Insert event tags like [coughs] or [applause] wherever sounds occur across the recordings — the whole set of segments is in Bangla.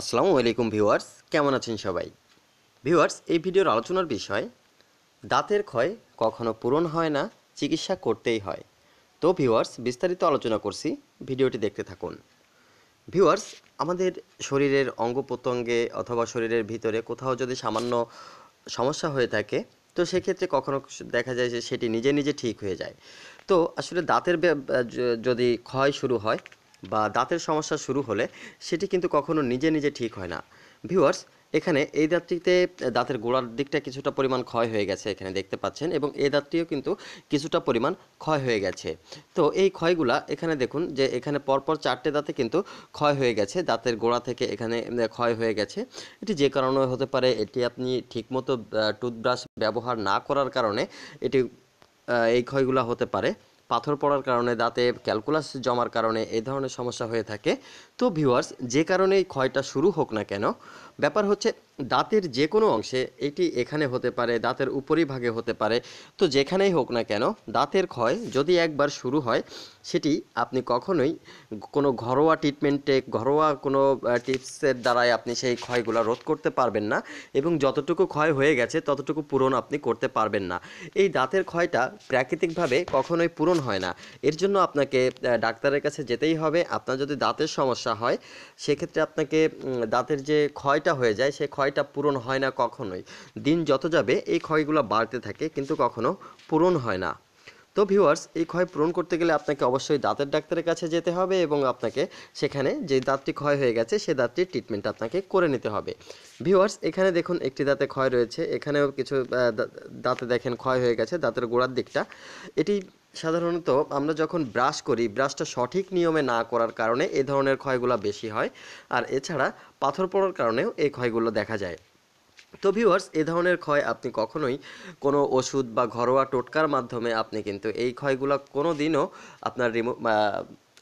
আসসালামু আলাইকুম ভিউয়ার্স কেমন আছেন সবাই ভিউয়ার্স এই ভিডিওর আলোচনার বিষয় দাঁতের ক্ষয় কখনো পূরণ হয় না চিকিৎসা করতেই হয় তো ভিউয়ার্স বিস্তারিত আলোচনা করছি ভিডিওটি দেখতে থাকুন ভিউয়ার্স আমাদের শরীরের অঙ্গ প্রত্যঙ্গে অথবা শরীরের ভিতরে কোথাও যদি সামান্য সমস্যা হয়ে থাকে তো সেক্ষেত্রে কখনো দেখা যায় যে সেটি নিজে নিজে ঠিক হয়ে যায় তো আসলে দাঁতের যদি ক্ষয় শুরু হয় বা দাঁতের সমস্যা শুরু হলে সেটি কিন্তু কখনো নিজে নিজে ঠিক হয় না ভিউয়ার্স এখানে এই দাঁতটিতে দাঁতের গোড়ার দিকটা কিছুটা পরিমাণ ক্ষয় হয়ে গেছে এখানে দেখতে পাচ্ছেন এবং এই দাঁতটিও কিন্তু কিছুটা পরিমাণ ক্ষয় হয়ে গেছে তো এই ক্ষয়গুলা এখানে দেখুন যে এখানে পরপর চারটে দাঁতে কিন্তু ক্ষয় হয়ে গেছে দাঁতের গোড়া থেকে এখানে ক্ষয় হয়ে গেছে এটি যে কারণে হতে পারে এটি আপনি ঠিকমতো টুথব্রাশ ব্যবহার না করার কারণে এটি এই ক্ষয়গুলা হতে পারে পাথর পড়ার কারণে দাঁতে ক্যালকুলাস জমার কারণে এই ধরনের সমস্যা হয়ে থাকে তো ভিউয়ার্স যে কারণে এই ক্ষয়টা শুরু হোক না কেন ব্যাপার হচ্ছে দাঁতের যে কোনো অংশে এটি এখানে হতে পারে দাঁতের উপরিভাগে হতে পারে তো যেখানেই হোক না কেন দাঁতের ক্ষয় যদি একবার শুরু হয় সেটি আপনি কখনোই কোনো ঘরোয়া ট্রিটমেন্টে ঘরোয়া কোনো টিপসের দ্বারাই আপনি সেই ক্ষয়গুলো রোধ করতে পারবেন না এবং যতটুকু ক্ষয় হয়ে গেছে ততটুকু পূরণ আপনি করতে পারবেন না এই দাঁতের ক্ষয়টা প্রাকৃতিকভাবে কখনোই পূরণ হয় না এর জন্য আপনাকে ডাক্তারের কাছে যেতেই হবে আপনার যদি দাঁতের সমস্যা হয় সেক্ষেত্রে আপনাকে দাঁতের যে ক্ষয়টা হয়ে যায় সে ক্ষয় ক্ষয়টা পূরণ হয় না কখনোই দিন যত যাবে এই ক্ষয়গুলো বাড়তে থাকে কিন্তু কখনো পূরণ হয় না তো ভিউয়ার্স এই ক্ষয় পূরণ করতে গেলে আপনাকে অবশ্যই দাঁতের ডাক্তারের কাছে যেতে হবে এবং আপনাকে সেখানে যে দাঁতটি ক্ষয় হয়ে গেছে সে দাঁতটির ট্রিটমেন্ট আপনাকে করে নিতে হবে ভিউয়ার্স এখানে দেখুন একটি দাঁতে ক্ষয় রয়েছে এখানেও কিছু দাঁতে দেখেন ক্ষয় হয়ে গেছে দাঁতের গোড়ার দিকটা এটি সাধারণত আমরা যখন ব্রাশ করি ব্রাশটা সঠিক নিয়মে না করার কারণে এ ধরনের ক্ষয়গুলো বেশি হয় আর এছাড়া পাথর পড়ার কারণেও এই ক্ষয়গুলো দেখা যায় তো ভিউয়ার্স এ ধরনের ক্ষয় আপনি কখনোই কোনো ওষুধ বা ঘরোয়া টোটকার মাধ্যমে আপনি কিন্তু এই ক্ষয়গুলো কোনো দিনও আপনার রিমু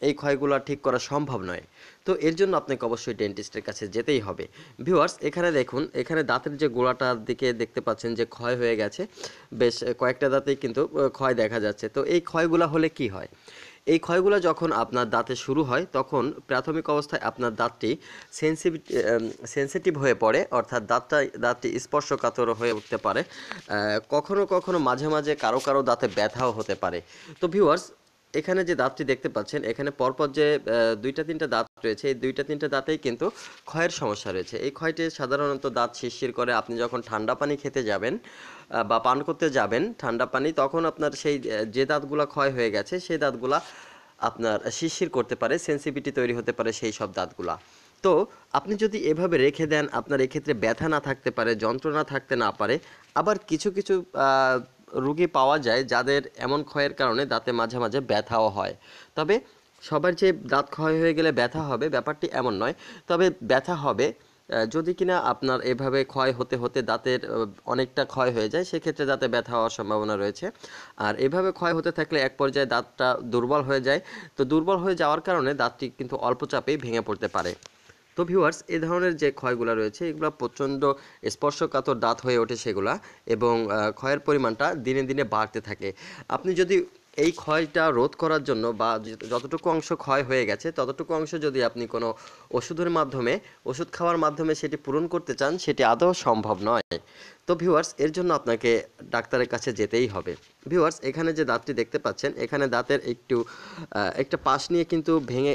এই ক্ষয়গুলো ঠিক করা সম্ভব নয় তো এর জন্য আপনাকে অবশ্যই ডেন্টিস্টের কাছে যেতেই হবে ভিউয়ার্স এখানে দেখুন এখানে দাঁতের যে গোড়াটার দিকে দেখতে পাচ্ছেন যে ক্ষয় হয়ে গেছে বেশ কয়েকটা দাঁতেই কিন্তু ক্ষয় দেখা যাচ্ছে তো এই ক্ষয়গুলো হলে কি হয় এই ক্ষয়গুলো যখন আপনার দাঁতে শুরু হয় তখন প্রাথমিক অবস্থায় আপনার দাঁতটি সেন্সিভিটি সেন্সিটিভ হয়ে পড়ে অর্থাৎ দাঁতটা দাঁতটি স্পর্শকাতর হয়ে উঠতে পারে কখনো কখনো মাঝে মাঝে কারো কারো দাঁতে ব্যথাও হতে পারে তো ভিউয়ার্স এখানে যে দাঁতটি দেখতে পাচ্ছেন এখানে পরপর যে দুইটা তিনটা দাঁত রয়েছে এই দুইটা তিনটা দাঁতেই কিন্তু ক্ষয়ের সমস্যা রয়েছে এই ক্ষয়টি সাধারণত দাঁত শিরশির করে আপনি যখন ঠান্ডা পানি খেতে যাবেন বা পান করতে যাবেন ঠান্ডা পানি তখন আপনার সেই যে দাঁতগুলো ক্ষয় হয়ে গেছে সেই দাঁতগুলা আপনার শিরশির করতে পারে সেন্সিভিটি তৈরি হতে পারে সেই সব দাঁতগুলা তো আপনি যদি এভাবে রেখে দেন আপনার এক্ষেত্রে ব্যথা না থাকতে পারে যন্ত্রণা থাকতে না পারে আবার কিছু কিছু রোগী পাওয়া যায় যাদের এমন ক্ষয়ের কারণে দাঁতে মাঝে মাঝে ব্যথাও হয় তবে সবার যে দাঁত ক্ষয় হয়ে গেলে ব্যথা হবে ব্যাপারটি এমন নয় তবে ব্যথা হবে যদি কিনা আপনার এভাবে ক্ষয় হতে হতে দাঁতের অনেকটা ক্ষয় হয়ে যায় সেক্ষেত্রে দাঁতে ব্যথা হওয়ার সম্ভাবনা রয়েছে আর এভাবে ক্ষয় হতে থাকলে এক পর্যায়ে দাঁতটা দুর্বল হয়ে যায় তো দুর্বল হয়ে যাওয়ার কারণে দাঁতটি কিন্তু অল্প চাপেই ভেঙে পড়তে পারে তো ভিউয়ার্স এ ধরনের যে ক্ষয়গুলো রয়েছে এগুলো প্রচণ্ড স্পর্শকাতর দাঁত হয়ে ওঠে সেগুলা এবং ক্ষয়ের পরিমাণটা দিনে দিনে বাড়তে থাকে আপনি যদি এই ক্ষয়টা রোধ করার জন্য বা যতটুকু অংশ ক্ষয় হয়ে গেছে ততটুকু অংশ যদি আপনি কোনো ওষুধের মাধ্যমে ওষুধ খাওয়ার মাধ্যমে সেটি পূরণ করতে চান সেটি আদৌ সম্ভব নয় তো ভিউয়ার্স এর জন্য আপনাকে ডাক্তারের কাছে যেতেই হবে ভিউয়ার্স এখানে যে দাঁতটি দেখতে পাচ্ছেন এখানে দাঁতের একটু একটা পাশ নিয়ে কিন্তু ভেঙে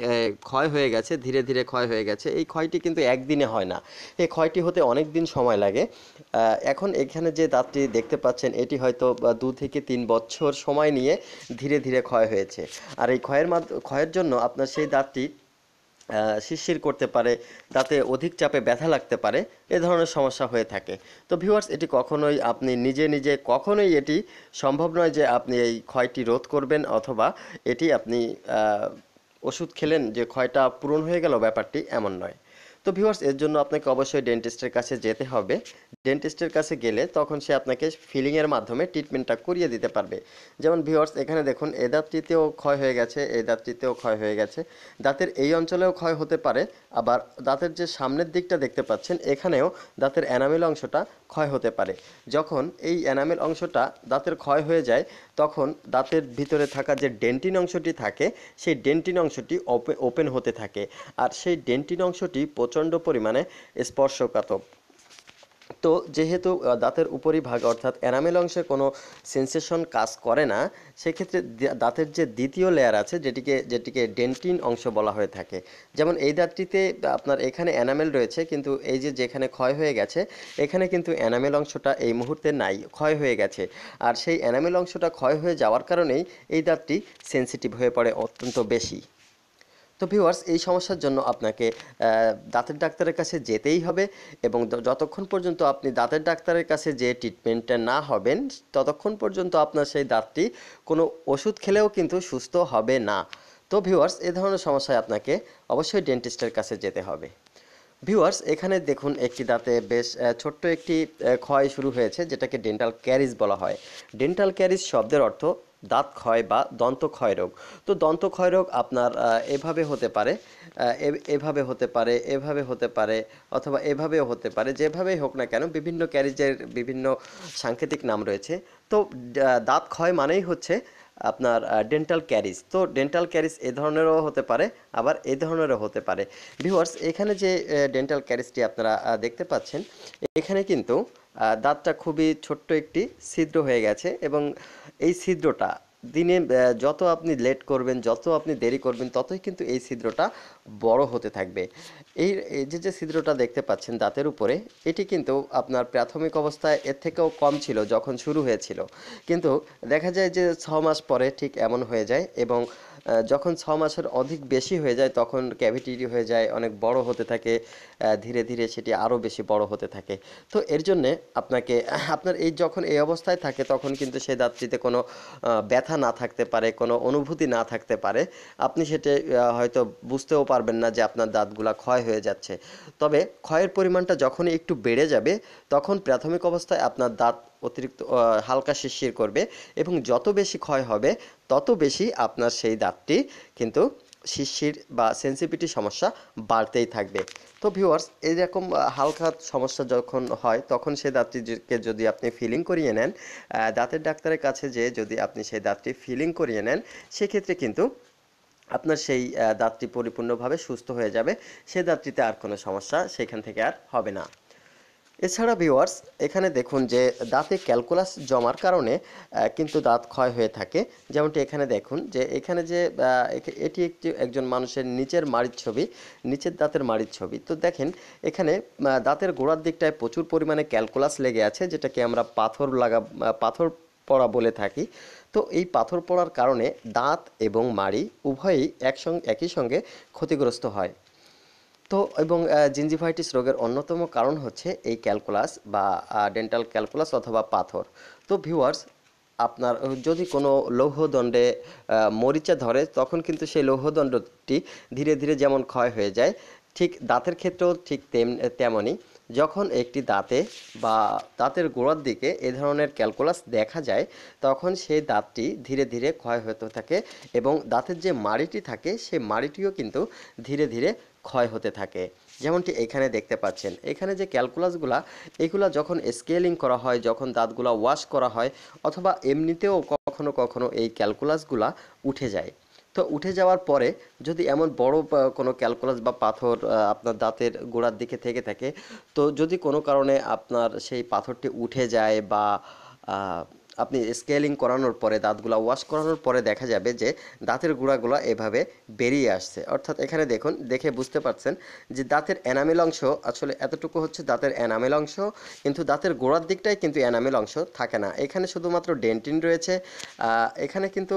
ক্ষয় হয়ে গেছে ধীরে ধীরে ক্ষয় হয়ে গেছে এই ক্ষয়টি কিন্তু একদিনে হয় না এই ক্ষয়টি হতে অনেক দিন সময় লাগে এখন এখানে যে দাঁতটি দেখতে পাচ্ছেন এটি হয়তো দু থেকে তিন বছর সময় নিয়ে ধীরে ধীরে ক্ষয় হয়েছে আর এই ক্ষয়ের ক্ষয়ের জন্য আপনার সেই দাঁতটি শিরশির করতে পারে তাতে অধিক চাপে ব্যথা লাগতে পারে এ ধরনের সমস্যা হয়ে থাকে তো ভিউয়ার্স এটি কখনোই আপনি নিজে নিজে কখনোই এটি সম্ভব নয় যে আপনি এই ক্ষয়টি রোধ করবেন অথবা এটি আপনি ওষুধ খেলেন যে ক্ষয়টা পূরণ হয়ে গেল ব্যাপারটি এমন নয় তো ভিউয়ার্স এর জন্য আপনাকে অবশ্যই ডেন্টিস্টের কাছে যেতে হবে ডেন্টিস্টের কাছে গেলে তখন সে আপনাকে ফিলিংয়ের মাধ্যমে ট্রিটমেন্টটা করিয়ে দিতে পারবে যেমন ভিউয়ার্স এখানে দেখুন এ দাঁতটিতেও ক্ষয় হয়ে গেছে এই দাঁতটিতেও ক্ষয় হয়ে গেছে দাঁতের এই অঞ্চলেও ক্ষয় হতে পারে আবার দাঁতের যে সামনের দিকটা দেখতে পাচ্ছেন এখানেও দাঁতের অ্যানামেল অংশটা ক্ষয় হতে পারে যখন এই অ্যানামেল অংশটা দাঁতের ক্ষয় হয়ে যায় তখন দাঁতের ভিতরে থাকা যে ডেন্টিন অংশটি থাকে সেই ডেন্টিন অংশটি ওপেন হতে থাকে আর সেই ডেন্টিন অংশটি প্রচুর প্রচণ্ড পরিমাণে স্পর্শকাত তো যেহেতু দাঁতের উপরিভাগ অর্থাৎ অ্যানামেল অংশে কোনো সেন্সেশন কাজ করে না সেক্ষেত্রে দাঁতের যে দ্বিতীয় লেয়ার আছে যেটিকে যেটিকে ডেন্টিন অংশ বলা হয়ে থাকে যেমন এই দাঁতটিতে আপনার এখানে অ্যানামেল রয়েছে কিন্তু এই যে যেখানে ক্ষয় হয়ে গেছে এখানে কিন্তু অ্যানামেল অংশটা এই মুহূর্তে নাই ক্ষয় হয়ে গেছে আর সেই অ্যানামেল অংশটা ক্ষয় হয়ে যাওয়ার কারণেই এই দাঁতটি সেন্সিটিভ হয়ে পড়ে অত্যন্ত বেশি তো ভিউয়ার্স এই সমস্যার জন্য আপনাকে দাঁতের ডাক্তারের কাছে যেতেই হবে এবং যতক্ষণ পর্যন্ত আপনি দাঁতের ডাক্তারের কাছে যে ট্রিটমেন্টটা না হবেন ততক্ষণ পর্যন্ত আপনার সেই দাঁতটি কোনো ওষুধ খেলেও কিন্তু সুস্থ হবে না তো ভিউয়ার্স এ ধরনের সমস্যায় আপনাকে অবশ্যই ডেন্টিস্টের কাছে যেতে হবে ভিউয়ার্স এখানে দেখুন একটি দাঁতে বেশ ছোট্ট একটি ক্ষয় শুরু হয়েছে যেটাকে ডেন্টাল ক্যারিজ বলা হয় ডেন্টাল ক্যারিজ শব্দের অর্থ দাঁত ক্ষয় বা দন্ত ক্ষয় রোগ তো দন্ত ক্ষয় রোগ আপনার এভাবে হতে পারে এভাবে হতে পারে এভাবে হতে পারে অথবা এভাবেও হতে পারে যেভাবেই হোক না কেন বিভিন্ন ক্যারিজের বিভিন্ন সাংকেতিক নাম রয়েছে তো দাঁত ক্ষয় মানেই হচ্ছে আপনার ডেন্টাল ক্যারিজ তো ডেন্টাল ক্যারিজ এ ধরনেরও হতে পারে আবার এ ধরনেরও হতে পারে ভিউয়ার্স এখানে যে ডেন্টাল ক্যারিজটি আপনারা দেখতে পাচ্ছেন এখানে কিন্তু দাঁতটা খুবই ছোট্ট একটি ছিদ্র হয়ে গেছে এবং এই ছিদ্রটা দিনে যত আপনি লেট করবেন যত আপনি দেরি করবেন ততই কিন্তু এই ছিদ্রটা বড় হতে থাকবে এই যে যে ছিদ্রটা দেখতে পাচ্ছেন দাঁতের উপরে এটি কিন্তু আপনার প্রাথমিক অবস্থায় এর থেকেও কম ছিল যখন শুরু হয়েছিল কিন্তু দেখা যায় যে ছ মাস পরে ঠিক এমন হয়ে যায় এবং যখন ছ মাসের অধিক বেশি হয়ে যায় তখন ক্যাভিটিটি হয়ে যায় অনেক বড় হতে থাকে ধীরে ধীরে সেটি আরও বেশি বড় হতে থাকে তো এর জন্যে আপনাকে আপনার এই যখন এই অবস্থায় থাকে তখন কিন্তু সেই দাঁতটিতে কোনো ব্যথা না থাকতে পারে কোনো অনুভূতি না থাকতে পারে আপনি সেটি হয়তো বুঝতেও পারবেন না যে আপনার দাঁতগুলা ক্ষয় হয়ে যাচ্ছে তবে ক্ষয়ের পরিমাণটা যখনই একটু বেড়ে যাবে তখন প্রাথমিক অবস্থায় আপনার দাঁত অতিরিক্ত হালকা শিরশির করবে এবং যত বেশি ক্ষয় হবে তত বেশি আপনার সেই দাঁতটি কিন্তু শিরশির বা সেন্সিভিটি সমস্যা বাড়তেই থাকবে তো ভিউয়ার্স এইরকম হালকা সমস্যা যখন হয় তখন সেই দাঁতটিকে যদি আপনি ফিলিং করিয়ে নেন দাঁতের ডাক্তারের কাছে যে যদি আপনি সেই দাঁতটি ফিলিং করিয়ে নেন সেক্ষেত্রে কিন্তু আপনার সেই দাঁতটি পরিপূর্ণভাবে সুস্থ হয়ে যাবে সেই দাঁতটিতে আর কোনো সমস্যা সেখান থেকে আর হবে না এছাড়া ভিওয়ার্স এখানে দেখুন যে দাঁতে ক্যালকুলাস জমার কারণে কিন্তু দাঁত ক্ষয় হয়ে থাকে যেমনটি এখানে দেখুন যে এখানে যে এটি একটি একজন মানুষের নিচের মাড়ির ছবি নিচের দাঁতের মাড়ির ছবি তো দেখেন এখানে দাঁতের গোড়ার দিকটায় প্রচুর পরিমাণে ক্যালকুলাস লেগে আছে যেটাকে আমরা পাথর লাগা পাথর পড়া বলে থাকি তো এই পাথর পড়ার কারণে দাঁত এবং মাড়ি উভয়ই একসঙ্গে একই সঙ্গে ক্ষতিগ্রস্ত হয় তো এবং জিঞ্জিভাইটিস রোগের অন্যতম কারণ হচ্ছে এই ক্যালকুলাস বা ডেন্টাল ক্যালকুলাস অথবা পাথর তো ভিউয়ার্স আপনার যদি কোনো লৌহদণ্ডে মরিচা ধরে তখন কিন্তু সেই লৌহদণ্ডটি ধীরে ধীরে যেমন ক্ষয় হয়ে যায় ঠিক দাঁতের ক্ষেত্রেও ঠিক তেমনই যখন একটি দাঁতে বা দাঁতের গোড়ার দিকে এ ধরনের ক্যালকুলাস দেখা যায় তখন সেই দাঁতটি ধীরে ধীরে ক্ষয় হতে থাকে এবং দাঁতের যে মাড়িটি থাকে সেই মাড়িটিও কিন্তু ধীরে ধীরে ক্ষয় হতে থাকে যেমনটি এখানে দেখতে পাচ্ছেন এখানে যে ক্যালকুলাসগুলা এগুলা যখন স্কেলিং করা হয় যখন দাঁতগুলা ওয়াশ করা হয় অথবা এমনিতেও কখনো কখনো এই ক্যালকুলাসগুলা উঠে যায় তো উঠে যাওয়ার পরে যদি এমন বড় কোনো ক্যালকুলাস বা পাথর আপনার দাঁতের গোড়ার দিকে থেকে থাকে তো যদি কোনো কারণে আপনার সেই পাথরটি উঠে যায় বা আপনি স্কেলিং করানোর পরে দাঁতগুলা ওয়াশ করানোর পরে দেখা যাবে যে দাঁতের গুঁড়াগুলো এভাবে বেরিয়ে আসছে অর্থাৎ এখানে দেখুন দেখে বুঝতে পারছেন যে দাঁতের এনামেল অংশ আসলে এতটুকু হচ্ছে দাঁতের এনামেল অংশ কিন্তু দাঁতের গোড়ার দিকটাই কিন্তু এনামেল অংশ থাকে না এখানে শুধুমাত্র ডেন্টিন রয়েছে এখানে কিন্তু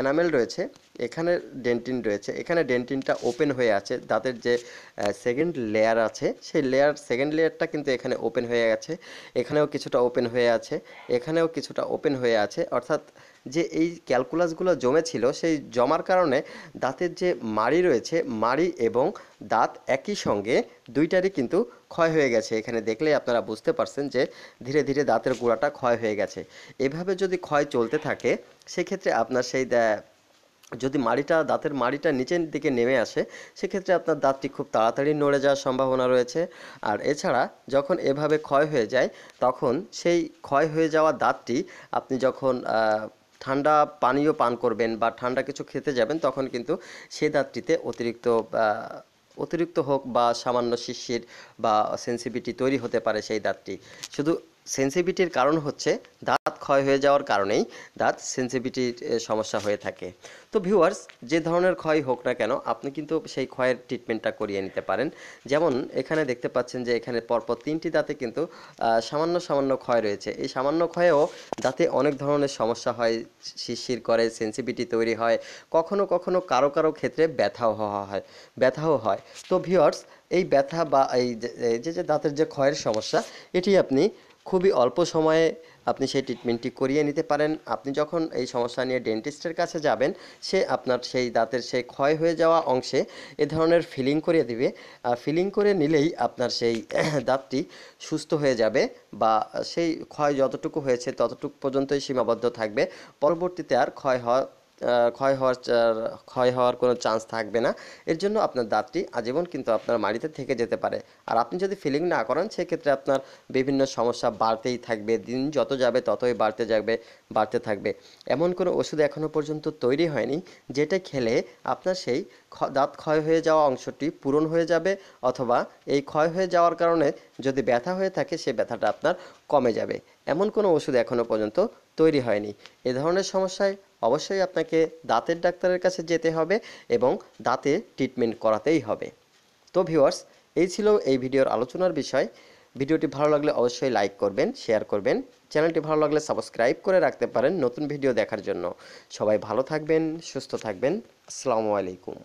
এনামেল রয়েছে এখানে ডেন্টিন রয়েছে এখানে ডেন্টিনটা ওপেন হয়ে আছে দাঁতের যে সেকেন্ড লেয়ার আছে সেই লেয়ার সেকেন্ড লেয়ারটা কিন্তু এখানে ওপেন হয়ে গেছে এখানেও কিছুটা ওপেন হয়ে আছে এখানেও কিছুটা ওপেন হয়ে আছে অর্থাৎ যে এই ক্যালকুলাসগুলো জমেছিল সেই জমার কারণে দাঁতের যে মাড়ি রয়েছে মাড়ি এবং দাঁত একই সঙ্গে দুইটারই কিন্তু ক্ষয় হয়ে গেছে এখানে দেখলে আপনারা বুঝতে পারছেন যে ধীরে ধীরে দাঁতের গোড়াটা ক্ষয় হয়ে গেছে এভাবে যদি ক্ষয় চলতে থাকে সেক্ষেত্রে আপনার সেই যদি মাড়িটা দাঁতের মাড়িটা নিচের দিকে নেমে আসে সেক্ষেত্রে আপনার দাঁতটি খুব তাড়াতাড়ি নড়ে যাওয়ার সম্ভাবনা রয়েছে আর এছাড়া যখন এভাবে ক্ষয় হয়ে যায় তখন সেই ক্ষয় হয়ে যাওয়া দাঁতটি আপনি যখন ঠান্ডা পানীয় পান করবেন বা ঠান্ডা কিছু খেতে যাবেন তখন কিন্তু সে দাঁতটিতে অতিরিক্ত অতিরিক্ত হোক বা সামান্য শিশির বা সেন্সিভিটি তৈরি হতে পারে সেই দাঁতটি শুধু সেন্সিভিটির কারণ হচ্ছে দাঁত ক্ষয় হয়ে যাওয়ার কারণেই দাঁত সেন্সিভিটির সমস্যা হয়ে থাকে তো ভিউয়ার্স যে ধরনের ক্ষয় হোক না কেন আপনি কিন্তু সেই ক্ষয়ের ট্রিটমেন্টটা করিয়ে নিতে পারেন যেমন এখানে দেখতে পাচ্ছেন যে এখানে পরপর তিনটি দাঁতে কিন্তু সামান্য সামান্য ক্ষয় রয়েছে এই সামান্য ক্ষয়েও দাঁতে অনেক ধরনের সমস্যা হয় শিরশির করে সেন্সিভিটি তৈরি হয় কখনো কখনো কারো কারো ক্ষেত্রে ব্যথাও হওয়া হয় ব্যথাও হয় তো ভিউয়ার্স এই ব্যথা বা এই যে যে দাঁতের যে ক্ষয়ের সমস্যা এটি আপনি খুবই অল্প সময়ে আপনি সেই ট্রিটমেন্টটি করিয়ে নিতে পারেন আপনি যখন এই সমস্যা নিয়ে ডেন্টিস্টের কাছে যাবেন সে আপনার সেই দাঁতের সেই ক্ষয় হয়ে যাওয়া অংশে এ ধরনের ফিলিং করিয়ে দিবে আর ফিলিং করে নিলেই আপনার সেই [coughs] দাঁতটি সুস্থ হয়ে যাবে বা সেই ক্ষয় যতটুকু হয়েছে ততটুকু পর্যন্তই সীমাবদ্ধ থাকবে পরবর্তীতে আর ক্ষয় হওয়া ক্ষয় হওয়ার ক্ষয় হওয়ার কোনো চান্স থাকবে না এর জন্য আপনার দাঁতটি আজীবন কিন্তু আপনার মাড়িতে থেকে যেতে পারে আর আপনি যদি ফিলিং না করেন সেক্ষেত্রে আপনার বিভিন্ন সমস্যা বাড়তেই থাকবে দিন যত যাবে ততই বাড়তে যাবে বাড়তে থাকবে এমন কোনো ওষুধ এখনও পর্যন্ত তৈরি হয়নি যেটা খেলে আপনার সেই দাঁত ক্ষয় হয়ে যাওয়া অংশটি পূরণ হয়ে যাবে অথবা এই ক্ষয় হয়ে যাওয়ার কারণে যদি ব্যথা হয়ে থাকে সে ব্যথাটা আপনার কমে যাবে এমন কোনো ওষুধ এখনও পর্যন্ত তৈরি হয়নি এ ধরনের সমস্যায় অবশ্যই আপনাকে দাঁতের ডাক্তারের কাছে যেতে হবে এবং দাঁতে ট্রিটমেন্ট করাতেই হবে তো ভিউয়ার্স এই ছিল এই ভিডিওর আলোচনার বিষয় ভিডিওটি ভালো লাগলে অবশ্যই লাইক করবেন শেয়ার করবেন চ্যানেলটি ভালো লাগলে সাবস্ক্রাইব করে রাখতে পারেন নতুন ভিডিও দেখার জন্য সবাই ভালো থাকবেন সুস্থ থাকবেন আসসালামু আলাইকুম